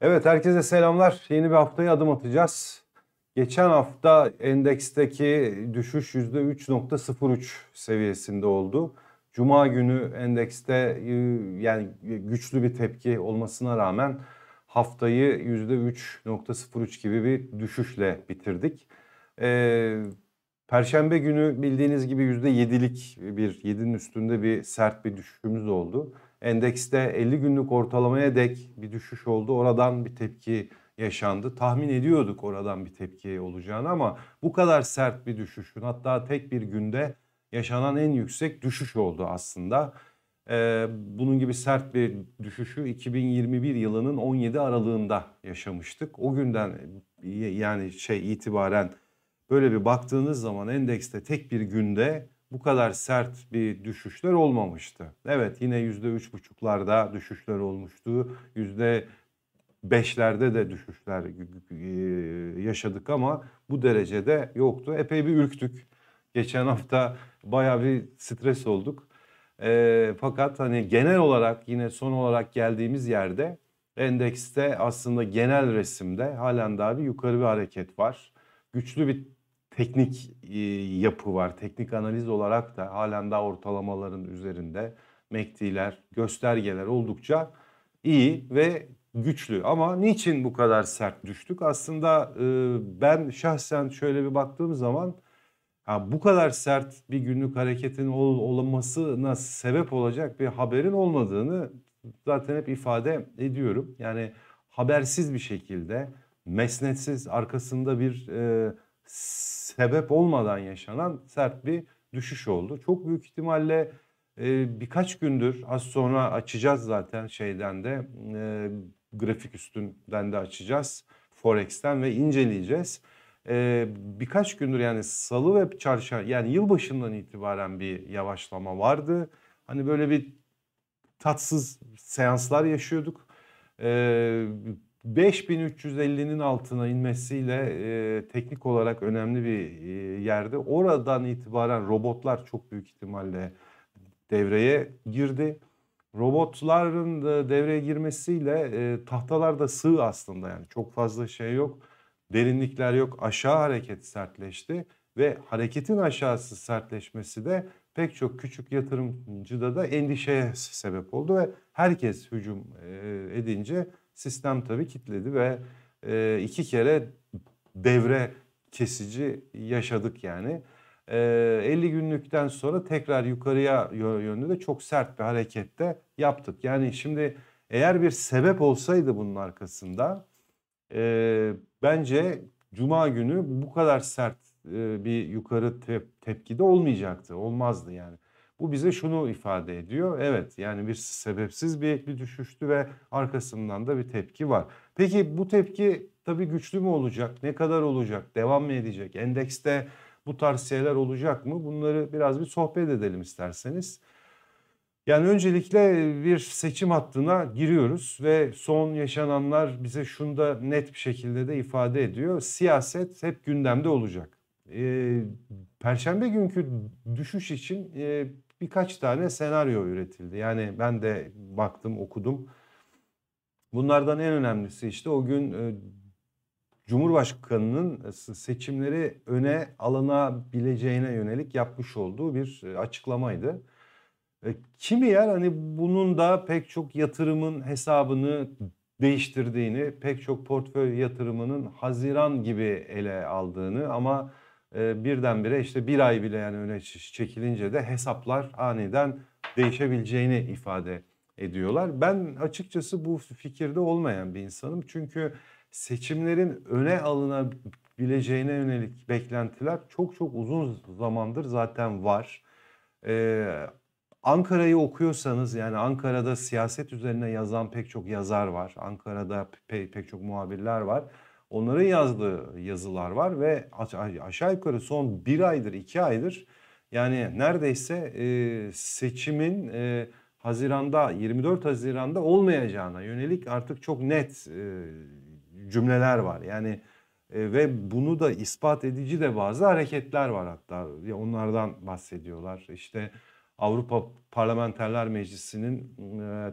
Evet herkese selamlar. Yeni bir haftaya adım atacağız. Geçen hafta endeksteki düşüş %3.03 seviyesinde oldu. Cuma günü endekste e, yani güçlü bir tepki olmasına rağmen haftayı %3.03 gibi bir düşüşle bitirdik. Ee, Perşembe günü bildiğiniz gibi %7'lik bir 7'nin üstünde bir sert bir düşüşümüz oldu. Endekste 50 günlük ortalamaya dek bir düşüş oldu. Oradan bir tepki yaşandı. Tahmin ediyorduk oradan bir tepki olacağını ama bu kadar sert bir düşüşün hatta tek bir günde yaşanan en yüksek düşüş oldu aslında. Ee, bunun gibi sert bir düşüşü 2021 yılının 17 Aralığında yaşamıştık. O günden yani şey itibaren böyle bir baktığınız zaman endekste tek bir günde bu kadar sert bir düşüşler olmamıştı. Evet yine yüzde üç buçuklarda düşüşler olmuştu. yüzde beşlerde de düşüşler e, yaşadık ama bu derecede yoktu. Epey bir ürktük. Geçen hafta baya bir stres olduk. E, fakat hani genel olarak yine son olarak geldiğimiz yerde endekste aslında genel resimde halen daha bir yukarı bir hareket var. Güçlü bir teknik e, yapı var. Teknik analiz olarak da halen daha ortalamaların üzerinde mektiler, göstergeler oldukça iyi ve güçlü. Ama niçin bu kadar sert düştük? Aslında e, ben şahsen şöyle bir baktığım zaman ha, bu kadar sert bir günlük hareketin ol, olmasına sebep olacak bir haberin olmadığını zaten hep ifade ediyorum. Yani habersiz bir şekilde, mesnetsiz, arkasında bir... E, sebep olmadan yaşanan sert bir düşüş oldu. Çok büyük ihtimalle e, birkaç gündür az sonra açacağız zaten şeyden de e, grafik üstünden de açacağız. Forex'ten ve inceleyeceğiz. Ee, birkaç gündür yani salı ve çarşamba yani yılbaşından itibaren bir yavaşlama vardı. Hani böyle bir tatsız seanslar yaşıyorduk. Ee, 5350'nin altına inmesiyle e, teknik olarak önemli bir e, yerde. Oradan itibaren robotlar çok büyük ihtimalle devreye girdi. Robotların da devreye girmesiyle e, tahtalar da sığ aslında yani çok fazla şey yok. Derinlikler yok. Aşağı hareket sertleşti ve hareketin aşağısı sertleşmesi de pek çok küçük yatırımcıda da endişeye sebep oldu ve herkes hücum e, edince Sistem tabii kilitledi ve e, iki kere devre kesici yaşadık yani. E, 50 günlükten sonra tekrar yukarıya yönlü de çok sert bir harekette yaptık. Yani şimdi eğer bir sebep olsaydı bunun arkasında e, bence Cuma günü bu kadar sert e, bir yukarı tep tepkide olmayacaktı. Olmazdı yani. Bu bize şunu ifade ediyor. Evet yani bir sebepsiz bir, bir düşüştü ve arkasından da bir tepki var. Peki bu tepki tabii güçlü mü olacak? Ne kadar olacak? Devam mı edecek? Endekste bu tarz şeyler olacak mı? Bunları biraz bir sohbet edelim isterseniz. Yani öncelikle bir seçim hattına giriyoruz ve son yaşananlar bize şunu da net bir şekilde de ifade ediyor. Siyaset hep gündemde olacak. Ee, Perşembe günkü düşüş için e, birkaç tane senaryo üretildi. Yani ben de baktım, okudum. Bunlardan en önemlisi işte o gün e, Cumhurbaşkanı'nın seçimleri öne alınabileceğine yönelik yapmış olduğu bir e, açıklamaydı. E, kimi yer hani bunun da pek çok yatırımın hesabını değiştirdiğini, pek çok portföy yatırımının Haziran gibi ele aldığını ama e, birdenbire işte bir ay bile yani öne çekilince de hesaplar aniden değişebileceğini ifade ediyorlar. Ben açıkçası bu fikirde olmayan bir insanım. Çünkü seçimlerin öne alınabileceğine yönelik beklentiler çok çok uzun zamandır zaten var. Ee, Ankara'yı okuyorsanız yani Ankara'da siyaset üzerine yazan pek çok yazar var. Ankara'da pe pek çok muhabirler var. Onların yazdığı yazılar var ve aşağı yukarı son bir aydır, iki aydır yani neredeyse e, seçimin e, Haziran'da, 24 Haziran'da olmayacağına yönelik artık çok net e, cümleler var. Yani ve bunu da ispat edici de bazı hareketler var hatta. onlardan bahsediyorlar. İşte Avrupa Parlamenterler Meclisi'nin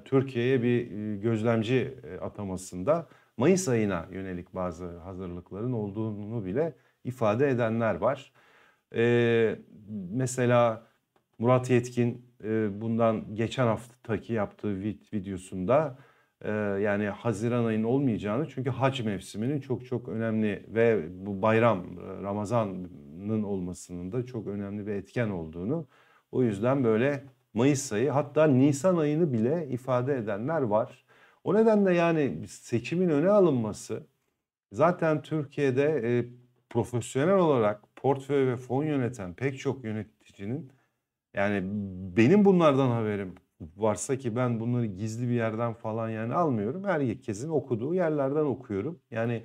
Türkiye'ye bir gözlemci atamasında Mayıs ayına yönelik bazı hazırlıkların olduğunu bile ifade edenler var. Ee, mesela Murat Yetkin e, bundan geçen haftaki yaptığı videosunda e, yani Haziran ayının olmayacağını çünkü hac mevsiminin çok çok önemli ve bu bayram e, Ramazan'ın olmasının da çok önemli bir etken olduğunu o yüzden böyle Mayıs ayı hatta Nisan ayını bile ifade edenler var. O nedenle yani seçimin öne alınması zaten Türkiye'de e, profesyonel olarak portföy ve fon yöneten pek çok yöneticinin yani benim bunlardan haberim varsa ki ben bunları gizli bir yerden falan yani almıyorum. Herkesin okuduğu yerlerden okuyorum. Yani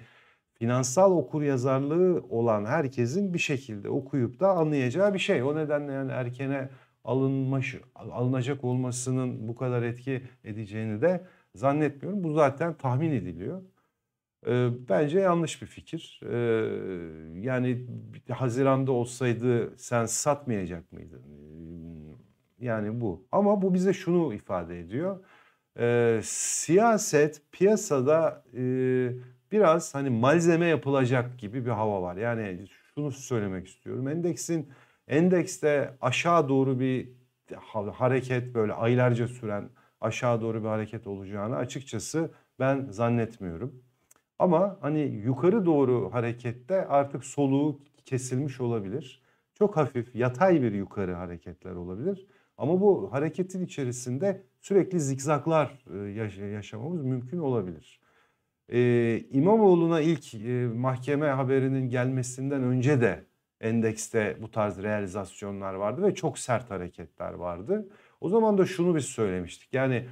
finansal okur yazarlığı olan herkesin bir şekilde okuyup da anlayacağı bir şey. O nedenle yani erkene alınmış alınacak olmasının bu kadar etki edeceğini de zannetmiyorum. Bu zaten tahmin ediliyor. E, bence yanlış bir fikir. E, yani Haziran'da olsaydı sen satmayacak mıydın? Ee, yani bu. Ama bu bize şunu ifade ediyor. E, siyaset piyasada e, biraz hani malzeme yapılacak gibi bir hava var. Yani şunu söylemek istiyorum. Endeksin endekste aşağı doğru bir hareket böyle aylarca süren aşağı doğru bir hareket olacağını açıkçası ben zannetmiyorum. Ama hani yukarı doğru harekette artık soluğu kesilmiş olabilir. Çok hafif yatay bir yukarı hareketler olabilir. Ama bu hareketin içerisinde sürekli zikzaklar e, yaşamamız mümkün olabilir. E, İmamoğlu'na ilk e, mahkeme haberinin gelmesinden önce de endekste bu tarz realizasyonlar vardı ve çok sert hareketler vardı. O zaman da şunu biz söylemiştik. Yani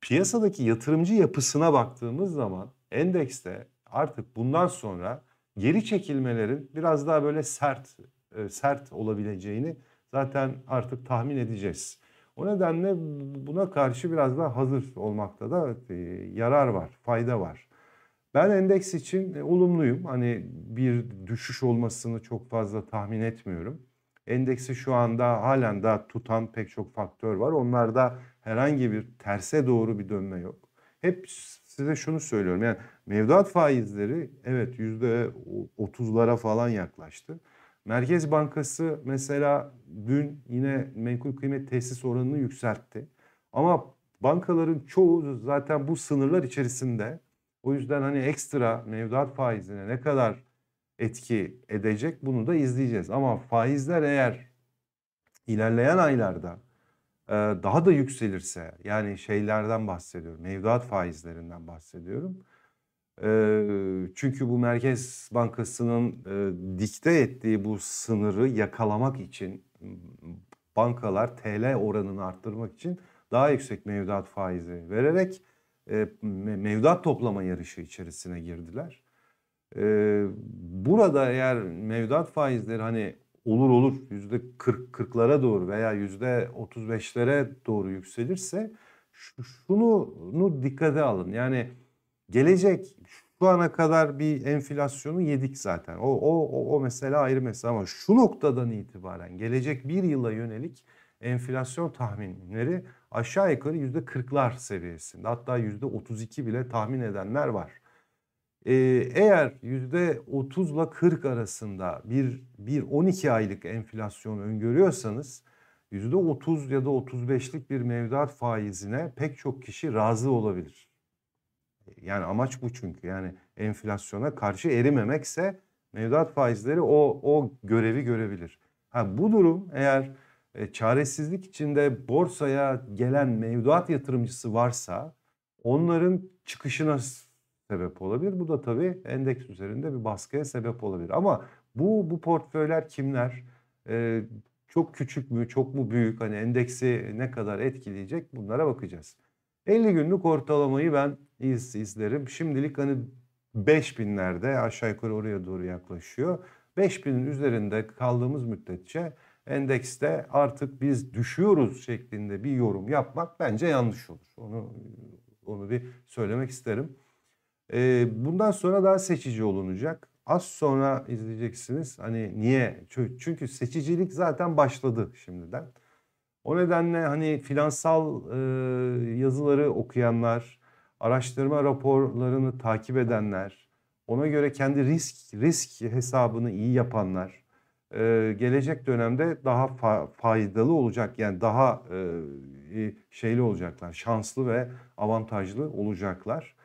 piyasadaki yatırımcı yapısına baktığımız zaman endekste artık bundan sonra geri çekilmelerin biraz daha böyle sert e, sert olabileceğini zaten artık tahmin edeceğiz. O nedenle buna karşı biraz daha hazır olmakta da e, yarar var, fayda var. Ben endeks için e, olumluyum. Hani bir düşüş olmasını çok fazla tahmin etmiyorum. Endeksi şu anda halen daha tutan pek çok faktör var. Onlarda herhangi bir terse doğru bir dönme yok. Hep size şunu söylüyorum. Yani mevduat faizleri evet yüzde otuzlara falan yaklaştı. Merkez Bankası mesela dün yine menkul kıymet tesis oranını yükseltti. Ama bankaların çoğu zaten bu sınırlar içerisinde. O yüzden hani ekstra mevduat faizine ne kadar etki edecek. Bunu da izleyeceğiz. Ama faizler eğer ilerleyen aylarda e, daha da yükselirse yani şeylerden bahsediyorum. Mevduat faizlerinden bahsediyorum. E, çünkü bu Merkez Bankası'nın e, dikte ettiği bu sınırı yakalamak için bankalar TL oranını arttırmak için daha yüksek mevduat faizi vererek mevduat toplama yarışı içerisine girdiler. Ee, burada eğer mevduat faizleri hani olur olur yüzde 40 40'lara doğru veya yüzde 35'lere doğru yükselirse şunu dikkate alın. Yani gelecek şu ana kadar bir enflasyonu yedik zaten. O, o, o, o mesele ayrı mesela ama şu noktadan itibaren gelecek bir yıla yönelik enflasyon tahminleri aşağı yukarı yüzde 40'lar seviyesinde. Hatta yüzde 32 bile tahmin edenler var. Ee, eğer %30 ile 40 arasında bir, bir 12 aylık enflasyon öngörüyorsanız yüzde %30 ya da 35'lik bir mevduat faizine pek çok kişi razı olabilir. Yani amaç bu çünkü yani enflasyona karşı erimemekse mevduat faizleri o, o görevi görebilir. Ha, bu durum eğer e, çaresizlik içinde borsaya gelen mevduat yatırımcısı varsa onların çıkışına sebep olabilir. Bu da tabii endeks üzerinde bir baskıya sebep olabilir. Ama bu bu portföyler kimler? Ee, çok küçük mü, çok mu büyük? Hani endeksi ne kadar etkileyecek? Bunlara bakacağız. 50 günlük ortalamayı ben iz, izlerim. Şimdilik hani 5000'lerde aşağı yukarı oraya doğru yaklaşıyor. 5000'in üzerinde kaldığımız müddetçe endekste artık biz düşüyoruz şeklinde bir yorum yapmak bence yanlış olur. Onu onu bir söylemek isterim. E, bundan sonra daha seçici olunacak. Az sonra izleyeceksiniz. Hani niye? Çünkü seçicilik zaten başladı şimdiden. O nedenle hani finansal e, yazıları okuyanlar, araştırma raporlarını takip edenler, ona göre kendi risk risk hesabını iyi yapanlar e, gelecek dönemde daha fa- faydalı olacak yani daha e, şeyli olacaklar, şanslı ve avantajlı olacaklar.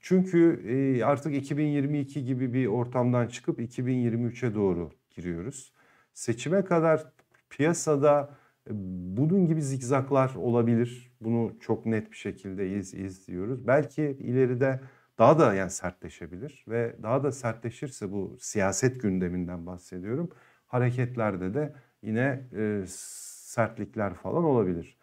Çünkü artık 2022 gibi bir ortamdan çıkıp 2023'e doğru giriyoruz. Seçime kadar piyasada e, bunun gibi zikzaklar olabilir. Bunu çok net bir şekilde iz, izliyoruz. Belki ileride daha da yani sertleşebilir ve daha da sertleşirse bu siyaset gündeminden bahsediyorum. Hareketlerde de yine e, sertlikler falan olabilir.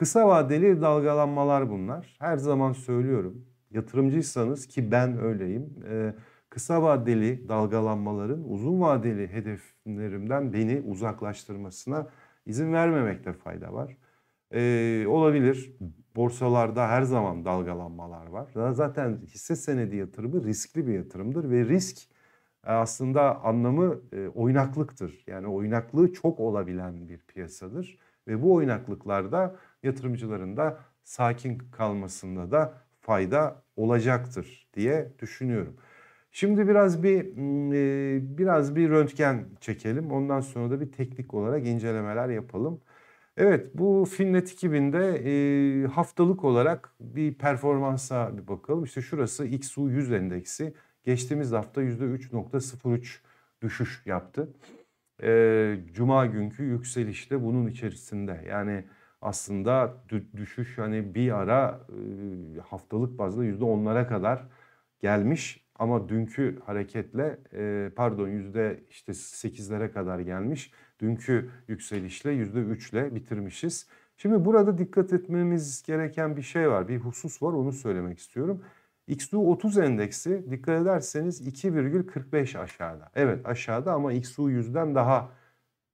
Kısa vadeli dalgalanmalar bunlar. Her zaman söylüyorum. Yatırımcıysanız ki ben öyleyim. E, kısa vadeli dalgalanmaların uzun vadeli hedeflerimden beni uzaklaştırmasına izin vermemekte fayda var. Ee, olabilir. Borsalarda her zaman dalgalanmalar var. Zaten hisse senedi yatırımı riskli bir yatırımdır ve risk e, aslında anlamı e, oynaklıktır. Yani oynaklığı çok olabilen bir piyasadır ve bu oynaklıklarda yatırımcıların da sakin kalmasında da fayda olacaktır diye düşünüyorum. Şimdi biraz bir mm, e, biraz bir röntgen çekelim. Ondan sonra da bir teknik olarak incelemeler yapalım. Evet bu Finnet 2000'de e, haftalık olarak bir performansa bir bakalım. İşte şurası XU 100 endeksi geçtiğimiz hafta %3.03 düşüş yaptı. E, cuma günkü yükselişte bunun içerisinde yani aslında düşüş hani bir ara haftalık bazda yüzde onlara kadar gelmiş ama dünkü hareketle pardon yüzde işte sekizlere kadar gelmiş. Dünkü yükselişle yüzde üçle bitirmişiz. Şimdi burada dikkat etmemiz gereken bir şey var. Bir husus var onu söylemek istiyorum. XU30 endeksi dikkat ederseniz 2,45 aşağıda. Evet aşağıda ama XU100'den daha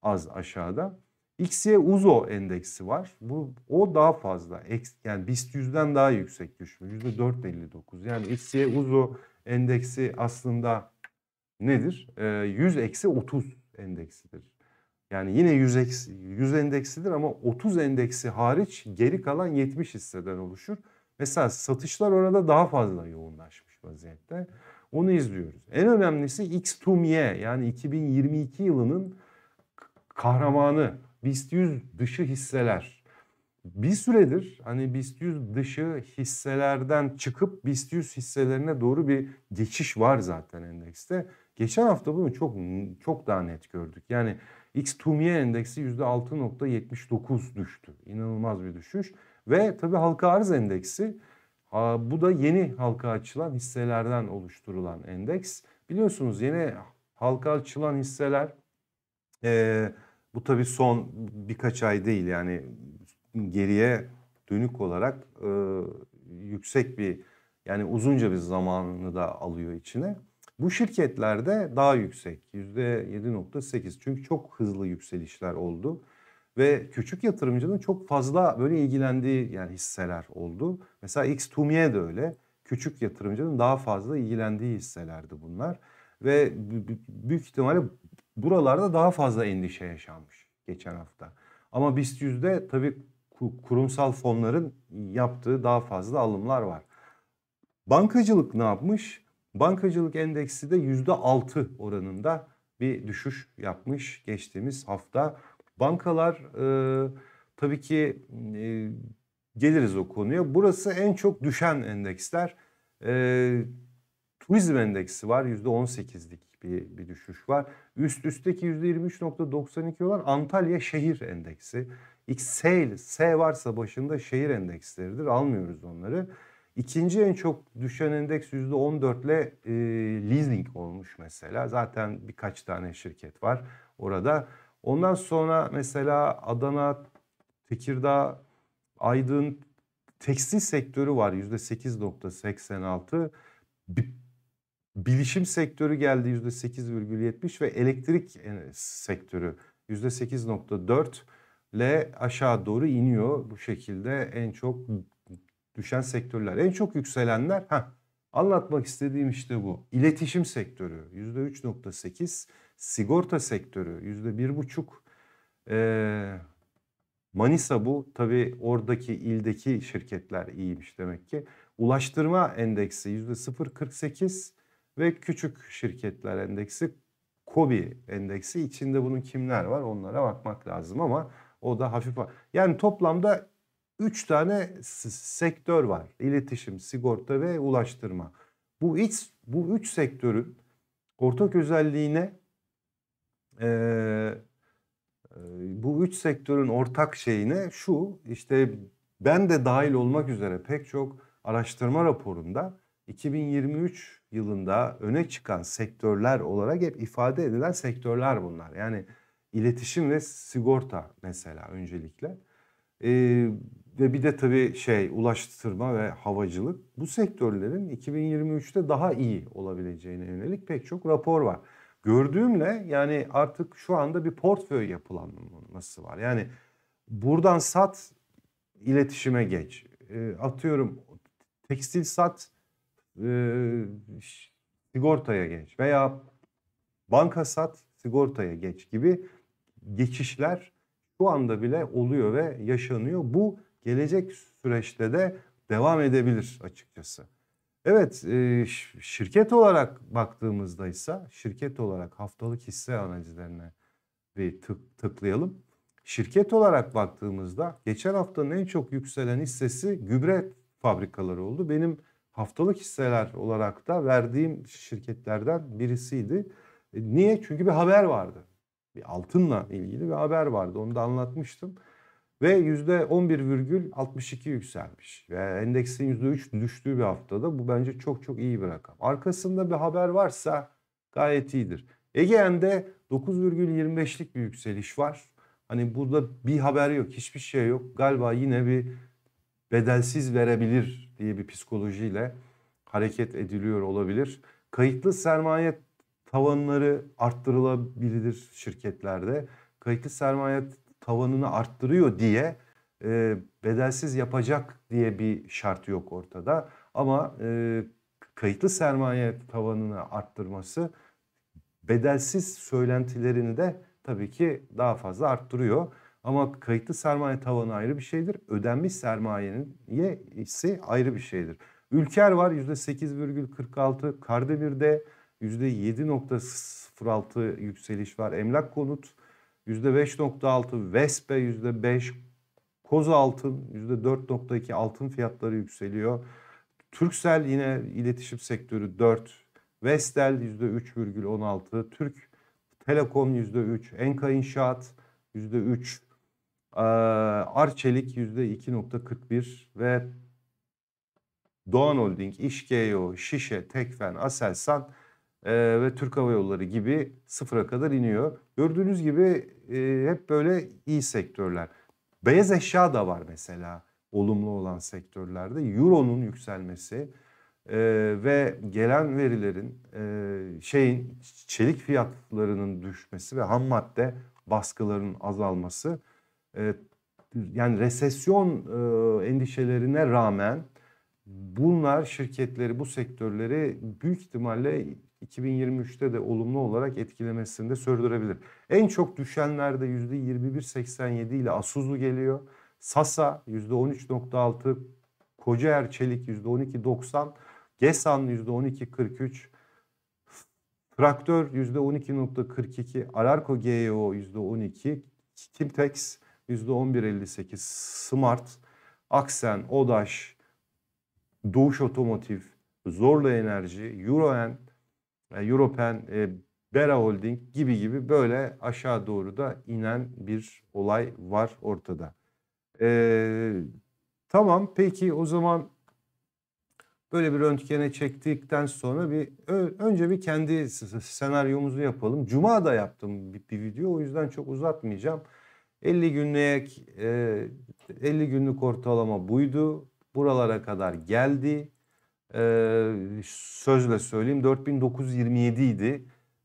az aşağıda. XY Uzo endeksi var. Bu o daha fazla. Yani BIST 100'den daha yüksek düşmüş. %4.59. Yani XY Uzo endeksi aslında nedir? E, ee, 100 eksi 30 endeksidir. Yani yine 100, eksi, 100 endeksidir ama 30 endeksi hariç geri kalan 70 hisseden oluşur. Mesela satışlar orada daha fazla yoğunlaşmış vaziyette. Onu izliyoruz. En önemlisi X2Y yani 2022 yılının kahramanı BIST 100 dışı hisseler. Bir süredir hani BIST 100 dışı hisselerden çıkıp BIST 100 hisselerine doğru bir geçiş var zaten endekste. Geçen hafta bunu çok çok daha net gördük. Yani X2MIE endeksi %6.79 düştü. İnanılmaz bir düşüş. Ve tabii halka arz endeksi bu da yeni halka açılan hisselerden oluşturulan endeks. Biliyorsunuz yeni halka açılan hisseler e, bu tabii son birkaç ay değil yani geriye dönük olarak e, yüksek bir yani uzunca bir zamanını da alıyor içine. Bu şirketlerde daha yüksek %7.8 çünkü çok hızlı yükselişler oldu ve küçük yatırımcının çok fazla böyle ilgilendiği yani hisseler oldu. Mesela X Tumiye de öyle. Küçük yatırımcının daha fazla ilgilendiği hisselerdi bunlar. Ve büyük ihtimalle buralarda daha fazla endişe yaşanmış geçen hafta. Ama BIST 100'de tabii kurumsal fonların yaptığı daha fazla alımlar var. Bankacılık ne yapmış? Bankacılık endeksi de %6 oranında bir düşüş yapmış geçtiğimiz hafta. Bankalar e, tabii ki e, geliriz o konuya. Burası en çok düşen endeksler. E, Turizm endeksi var %18'lik bir, bir düşüş var. Üst üstteki %23.92 olan Antalya şehir endeksi. XL, S varsa başında şehir endeksleridir. Almıyoruz onları. İkinci en çok düşen endeks yüzde on dörtle e, leasing olmuş mesela. Zaten birkaç tane şirket var orada. Ondan sonra mesela Adana, Tekirdağ, Aydın tekstil sektörü var yüzde sekiz nokta seksen altı. Bilişim sektörü geldi %8,70 ve elektrik e, sektörü %8,4 ile aşağı doğru iniyor. Bu şekilde en çok düşen sektörler. En çok yükselenler heh, anlatmak istediğim işte bu. İletişim sektörü %3,8, sigorta sektörü %1,5, ee, Manisa bu. Tabi oradaki ildeki şirketler iyiymiş demek ki. Ulaştırma endeksi %0,48 ve küçük şirketler endeksi KOBİ endeksi içinde bunun kimler var onlara bakmak lazım ama o da hafif var. Yani toplamda 3 tane sektör var. İletişim, sigorta ve ulaştırma. Bu iç bu 3 sektörün ortak özelliğine e, bu üç sektörün ortak şeyine şu işte ben de dahil olmak üzere pek çok araştırma raporunda 2023 yılında öne çıkan sektörler olarak hep ifade edilen sektörler bunlar. Yani iletişim ve sigorta mesela öncelikle. E, ve bir de tabii şey ulaştırma ve havacılık. Bu sektörlerin 2023'te daha iyi olabileceğine yönelik pek çok rapor var. Gördüğümle yani artık şu anda bir portföy yapılanması var. Yani buradan sat iletişime geç. E, atıyorum tekstil sat e, sigortaya geç veya banka sat sigortaya geç gibi geçişler şu anda bile oluyor ve yaşanıyor. Bu gelecek süreçte de devam edebilir açıkçası. Evet şirket olarak baktığımızda ise şirket olarak haftalık hisse analizlerine bir tıklayalım. Şirket olarak baktığımızda geçen haftanın en çok yükselen hissesi gübre fabrikaları oldu. Benim haftalık hisseler olarak da verdiğim şirketlerden birisiydi. E, niye? Çünkü bir haber vardı. Bir altınla ilgili bir haber vardı. Onu da anlatmıştım. Ve %11,62 yükselmiş. Ve yani endeksin %3 düştüğü bir haftada bu bence çok çok iyi bir rakam. Arkasında bir haber varsa gayet iyidir. Ege'nde 9,25'lik bir yükseliş var. Hani burada bir haber yok, hiçbir şey yok. Galiba yine bir bedelsiz verebilir diye bir psikolojiyle hareket ediliyor olabilir. Kayıtlı sermaye tavanları arttırılabilir şirketlerde. Kayıtlı sermaye tavanını arttırıyor diye e, bedelsiz yapacak diye bir şart yok ortada. Ama e, kayıtlı sermaye tavanını arttırması bedelsiz söylentilerini de tabii ki daha fazla arttırıyor. Ama kayıtlı sermaye tavanı ayrı bir şeydir. Ödenmiş sermayenin hissi ayrı bir şeydir. Ülker var %8,46. Kardemir'de %7,06 yükseliş var. Emlak konut %5,6. Vespe %5. Koz altın %4,2 altın fiyatları yükseliyor. Türksel yine iletişim sektörü 4. Vestel %3,16. Türk Telekom %3. Enka İnşaat %3. Ee, Arçelik %2.41 ve Doğan Holding, İşgeo, Şişe, Tekfen, Aselsan e, ve Türk Hava Yolları gibi sıfıra kadar iniyor. Gördüğünüz gibi e, hep böyle iyi sektörler. Beyaz eşya da var mesela olumlu olan sektörlerde. Euro'nun yükselmesi e, ve gelen verilerin e, şeyin çelik fiyatlarının düşmesi ve ham madde baskılarının azalması e, yani resesyon e, endişelerine rağmen bunlar şirketleri, bu sektörleri büyük ihtimalle 2023'te de olumlu olarak etkilemesini de sürdürebilir. En çok düşenlerde %21.87 ile Asuzu geliyor. Sasa %13.6, Kocaer Çelik %12.90, Gesan %12.43, Traktör %12.42, Ararko GEO %12, Kimtex %11.58 Smart, Aksen, Odaş, Doğuş Otomotiv, Zorlu Enerji, Euroen, Europen, e, Bera Holding gibi gibi böyle aşağı doğru da inen bir olay var ortada. E, tamam peki o zaman böyle bir röntgene çektikten sonra bir önce bir kendi senaryomuzu yapalım. Cuma da yaptım bir, bir video o yüzden çok uzatmayacağım. 50 günlük e, 50 günlük ortalama buydu. Buralara kadar geldi. E, sözle söyleyeyim 4927 idi.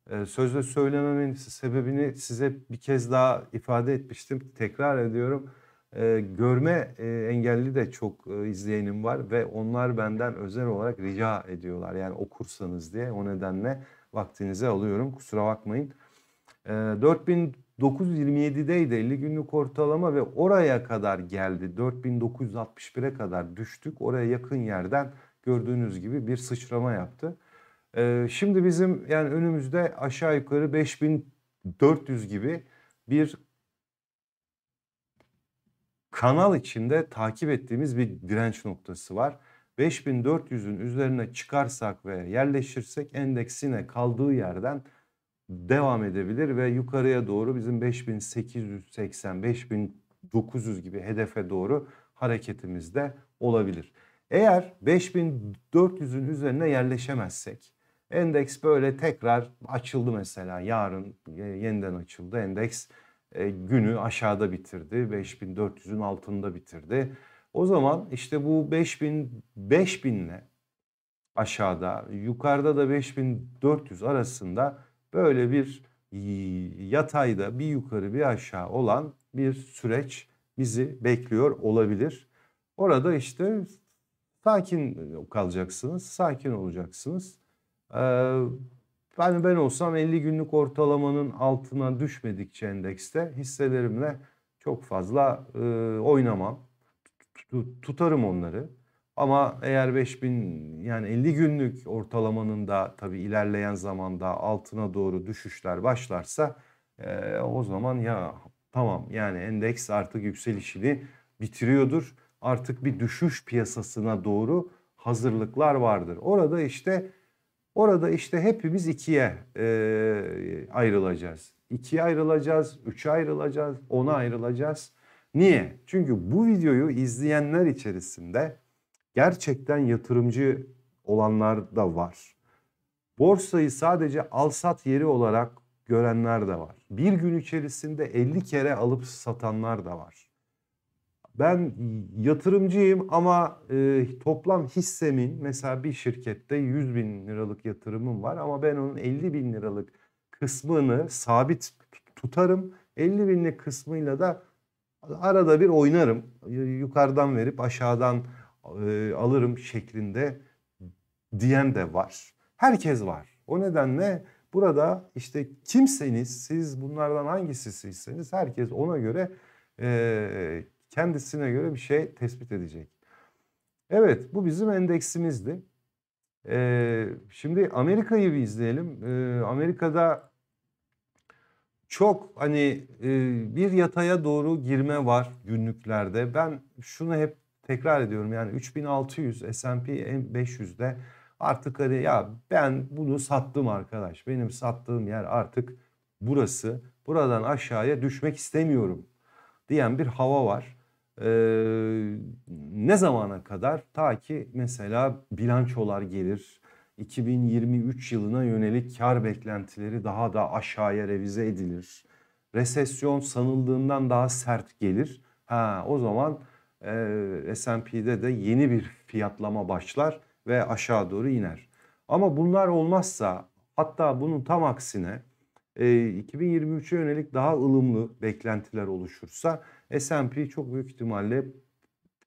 E, sözle söylememin sebebini size bir kez daha ifade etmiştim. Tekrar ediyorum. E, görme e, engelli de çok e, izleyenim var ve onlar benden özel olarak rica ediyorlar. Yani okursanız diye o nedenle vaktinizi alıyorum. Kusura bakmayın. E, 4000 9.27'deydi 50 günlük ortalama ve oraya kadar geldi. 4961'e kadar düştük. Oraya yakın yerden gördüğünüz gibi bir sıçrama yaptı. Ee, şimdi bizim yani önümüzde aşağı yukarı 5400 gibi bir kanal içinde takip ettiğimiz bir direnç noktası var. 5400'ün üzerine çıkarsak ve yerleşirsek endeksine kaldığı yerden devam edebilir ve yukarıya doğru bizim 5880 5900 gibi hedefe doğru hareketimiz de olabilir. Eğer 5400'ün üzerine yerleşemezsek endeks böyle tekrar açıldı mesela yarın yeniden açıldı endeks e, günü aşağıda bitirdi 5400'ün altında bitirdi. O zaman işte bu 5000 5000 ile aşağıda yukarıda da 5400 arasında böyle bir yatayda bir yukarı bir aşağı olan bir süreç bizi bekliyor olabilir. Orada işte sakin kalacaksınız, sakin olacaksınız. Ben ee, hani ben olsam 50 günlük ortalamanın altına düşmedikçe endekste hisselerimle çok fazla e, oynamam. Tutarım onları. Ama eğer 5000 yani 50 günlük ortalamanın da tabii ilerleyen zamanda altına doğru düşüşler başlarsa e, o zaman ya tamam yani endeks artık yükselişini bitiriyordur. Artık bir düşüş piyasasına doğru hazırlıklar vardır. Orada işte orada işte hepimiz ikiye e, ayrılacağız. İkiye ayrılacağız, üçe ayrılacağız, ona ayrılacağız. Niye? Çünkü bu videoyu izleyenler içerisinde gerçekten yatırımcı olanlar da var. Borsayı sadece alsat yeri olarak görenler de var. Bir gün içerisinde 50 kere alıp satanlar da var. Ben yatırımcıyım ama e, toplam hissemin mesela bir şirkette 100 bin liralık yatırımım var ama ben onun 50 bin liralık kısmını sabit tutarım. 50 binlik kısmıyla da arada bir oynarım. Yukarıdan verip aşağıdan e, alırım şeklinde diyen de var. Herkes var. O nedenle burada işte kimseniz siz bunlardan hangisisiyseniz herkes ona göre e, kendisine göre bir şey tespit edecek. Evet bu bizim endeksimizdi. E, şimdi Amerika'yı bir izleyelim. E, Amerika'da çok hani e, bir yataya doğru girme var günlüklerde. Ben şunu hep tekrar ediyorum yani 3600 S&P 500'de artık hani ya ben bunu sattım arkadaş. Benim sattığım yer artık burası. Buradan aşağıya düşmek istemiyorum diyen bir hava var. Ee, ne zamana kadar? Ta ki mesela bilançolar gelir. 2023 yılına yönelik kar beklentileri daha da aşağıya revize edilir. Resesyon sanıldığından daha sert gelir. Ha o zaman e, ee, S&P'de de yeni bir fiyatlama başlar ve aşağı doğru iner. Ama bunlar olmazsa hatta bunun tam aksine e, 2023'e yönelik daha ılımlı beklentiler oluşursa S&P çok büyük ihtimalle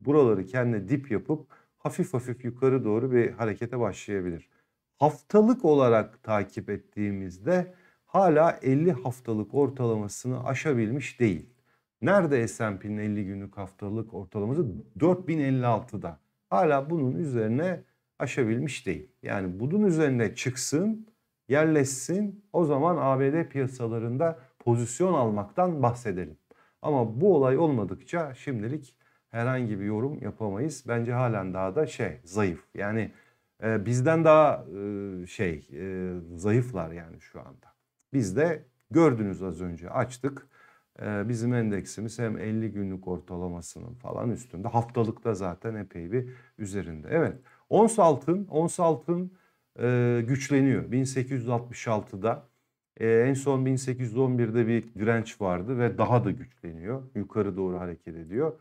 buraları kendine dip yapıp hafif hafif yukarı doğru bir harekete başlayabilir. Haftalık olarak takip ettiğimizde hala 50 haftalık ortalamasını aşabilmiş değil. Nerede S&P'nin 50 günlük haftalık ortalaması? 4056'da. Hala bunun üzerine aşabilmiş değil. Yani bunun üzerine çıksın, yerleşsin. O zaman ABD piyasalarında pozisyon almaktan bahsedelim. Ama bu olay olmadıkça şimdilik herhangi bir yorum yapamayız. Bence halen daha da şey zayıf. Yani e, bizden daha e, şey e, zayıflar yani şu anda. Biz de gördünüz az önce açtık. Ee, bizim endeksimiz hem 50 günlük ortalamasının falan üstünde. Haftalıkta zaten epey bir üzerinde. Evet ons altın, ons altın e, güçleniyor. 1866'da e, en son 1811'de bir direnç vardı ve daha da güçleniyor. Yukarı doğru hareket ediyor.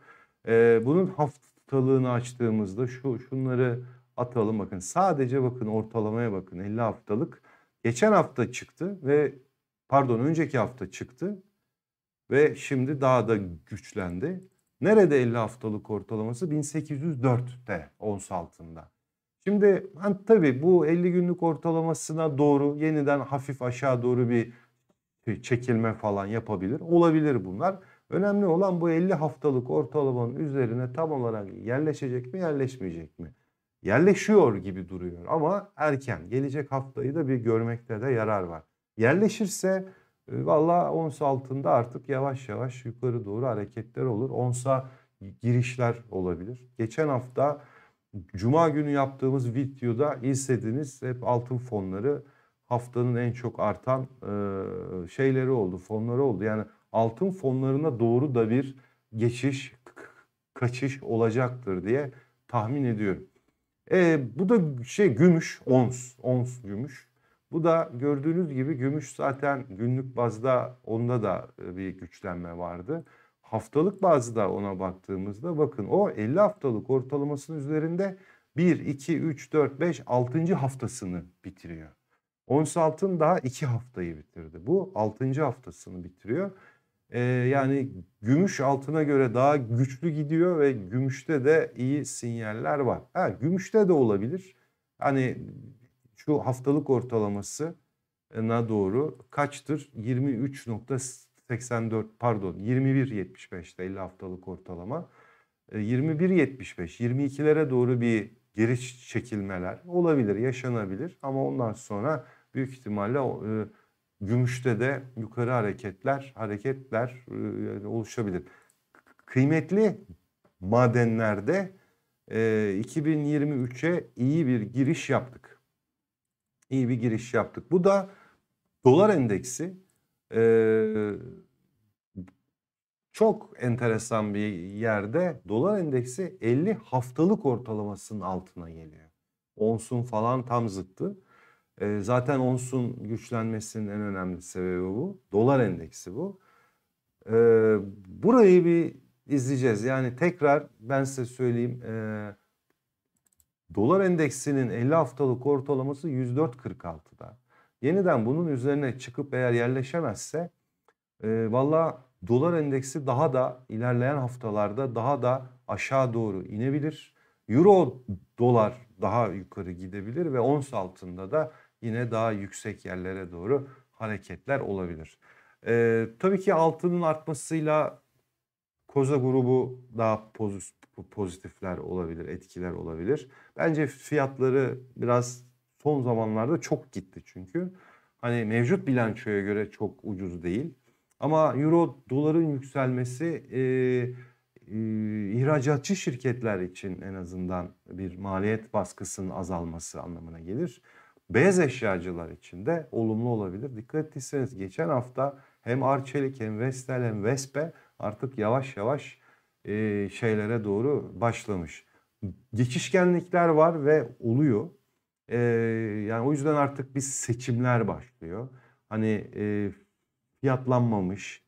E, bunun haftalığını açtığımızda şu şunları atalım bakın. Sadece bakın ortalamaya bakın 50 haftalık. Geçen hafta çıktı ve pardon önceki hafta çıktı ve şimdi daha da güçlendi. Nerede 50 haftalık ortalaması? 1804'te ons altında. Şimdi hani tabii bu 50 günlük ortalamasına doğru yeniden hafif aşağı doğru bir çekilme falan yapabilir. Olabilir bunlar. Önemli olan bu 50 haftalık ortalamanın üzerine tam olarak yerleşecek mi yerleşmeyecek mi? Yerleşiyor gibi duruyor ama erken. Gelecek haftayı da bir görmekte de yarar var. Yerleşirse ee, Valla ons altında artık yavaş yavaş yukarı doğru hareketler olur. Onsa girişler olabilir. Geçen hafta Cuma günü yaptığımız videoda izlediğiniz hep altın fonları haftanın en çok artan e, şeyleri oldu, fonları oldu. Yani altın fonlarına doğru da bir geçiş, kaçış olacaktır diye tahmin ediyorum. E, bu da şey gümüş, ons, ons gümüş. Bu da gördüğünüz gibi gümüş zaten günlük bazda onda da e, bir güçlenme vardı. Haftalık bazda ona baktığımızda bakın o 50 haftalık ortalamasının üzerinde 1, 2, 3, 4, 5, 6. haftasını bitiriyor. Ons altın daha 2 haftayı bitirdi. Bu 6. haftasını bitiriyor. Ee, yani gümüş altına göre daha güçlü gidiyor ve gümüşte de iyi sinyaller var. Ha, gümüşte de olabilir. Hani şu haftalık ortalaması ortalamasına doğru kaçtır? 23.84 pardon 21.75'te 50 haftalık ortalama. 21.75 e, 22'lere doğru bir geri çekilmeler olabilir, yaşanabilir ama ondan sonra büyük ihtimalle e, gümüşte de yukarı hareketler, hareketler e, oluşabilir. Kıymetli madenlerde 2023'e iyi bir giriş yaptık iyi bir giriş yaptık. Bu da dolar endeksi e, çok enteresan bir yerde dolar endeksi 50 haftalık ortalamasının altına geliyor. Onsun falan tam zıttı. E, zaten onsun güçlenmesinin en önemli sebebi bu. Dolar endeksi bu. E, burayı bir izleyeceğiz. Yani tekrar ben size söyleyeyim... E, Dolar endeksinin 50 haftalık ortalaması 104.46'da. Yeniden bunun üzerine çıkıp eğer yerleşemezse e, valla dolar endeksi daha da ilerleyen haftalarda daha da aşağı doğru inebilir. Euro dolar daha yukarı gidebilir ve ons altında da yine daha yüksek yerlere doğru hareketler olabilir. Ee, tabii ki altının artmasıyla koza grubu daha pozitifler olabilir, etkiler olabilir. Bence fiyatları biraz son zamanlarda çok gitti çünkü. Hani mevcut bilançoya göre çok ucuz değil. Ama euro doların yükselmesi e, e, ihracatçı şirketler için en azından bir maliyet baskısının azalması anlamına gelir. Beyaz eşyacılar için de olumlu olabilir. Dikkat ettiyseniz geçen hafta hem Arçelik hem Vestel hem Vespe artık yavaş yavaş e, şeylere doğru başlamış geçişkenlikler var ve oluyor. E, yani o yüzden artık bir seçimler başlıyor. Hani e, fiyatlanmamış,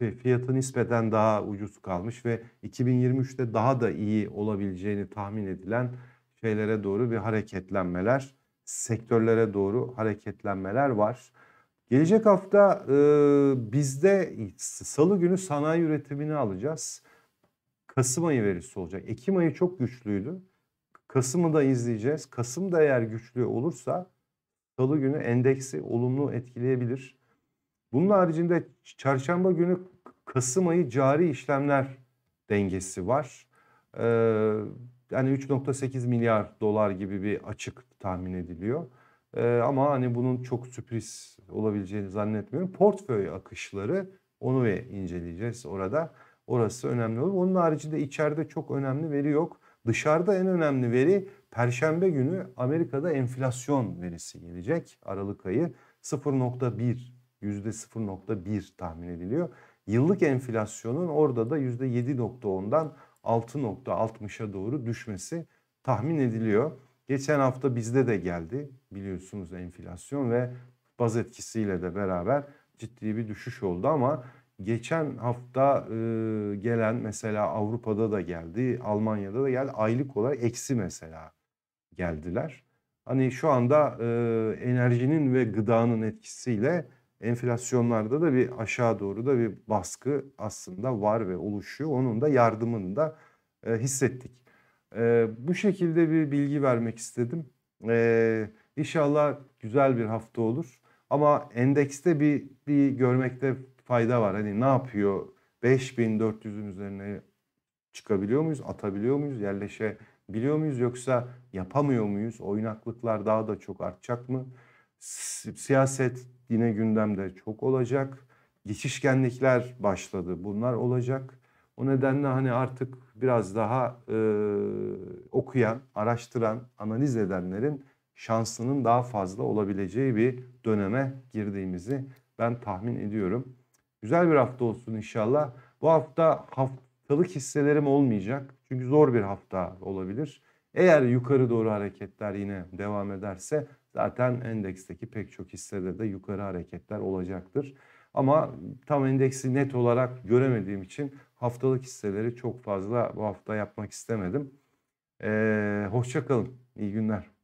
e, fiyatı nispeten daha ucuz kalmış ve 2023'te daha da iyi olabileceğini tahmin edilen şeylere doğru bir hareketlenmeler, sektörlere doğru hareketlenmeler var. Gelecek hafta e, bizde salı günü sanayi üretimini alacağız. Kasım ayı verisi olacak. Ekim ayı çok güçlüydü. Kasım'ı da izleyeceğiz. Kasım da eğer güçlü olursa salı günü endeksi olumlu etkileyebilir. Bunun haricinde çarşamba günü Kasım ayı cari işlemler dengesi var. Ee, yani 3.8 milyar dolar gibi bir açık tahmin ediliyor. Ee, ama hani bunun çok sürpriz olabileceğini zannetmiyorum. Portföy akışları onu ve inceleyeceğiz orada. Orası önemli olur. Onun haricinde içeride çok önemli veri yok. Dışarıda en önemli veri Perşembe günü Amerika'da enflasyon verisi gelecek. Aralık ayı 0.1 %0.1 tahmin ediliyor. Yıllık enflasyonun orada da %7.10'dan 6.60'a doğru düşmesi tahmin ediliyor. Geçen hafta bizde de geldi biliyorsunuz enflasyon ve baz etkisiyle de beraber ciddi bir düşüş oldu ama geçen hafta e, gelen mesela Avrupa'da da geldi, Almanya'da da geldi. Aylık olarak eksi mesela geldiler. Hani şu anda e, enerjinin ve gıdanın etkisiyle enflasyonlarda da bir aşağı doğru da bir baskı aslında var ve oluşuyor. Onun da yardımını da e, hissettik. E, bu şekilde bir bilgi vermek istedim. E, inşallah güzel bir hafta olur. Ama endekste bir, bir görmekte fayda var. Hani ne yapıyor? 5400'ün üzerine çıkabiliyor muyuz? Atabiliyor muyuz? Yerleşebiliyor muyuz? Yoksa yapamıyor muyuz? Oynaklıklar daha da çok artacak mı? Siyaset yine gündemde çok olacak. Geçişkenlikler başladı. Bunlar olacak. O nedenle hani artık biraz daha e, okuyan, araştıran, analiz edenlerin şansının daha fazla olabileceği bir döneme girdiğimizi ben tahmin ediyorum. Güzel bir hafta olsun inşallah. Bu hafta haftalık hisselerim olmayacak. Çünkü zor bir hafta olabilir. Eğer yukarı doğru hareketler yine devam ederse zaten endeksteki pek çok hissede de yukarı hareketler olacaktır. Ama tam endeksi net olarak göremediğim için haftalık hisseleri çok fazla bu hafta yapmak istemedim. Ee, hoşça kalın. İyi günler.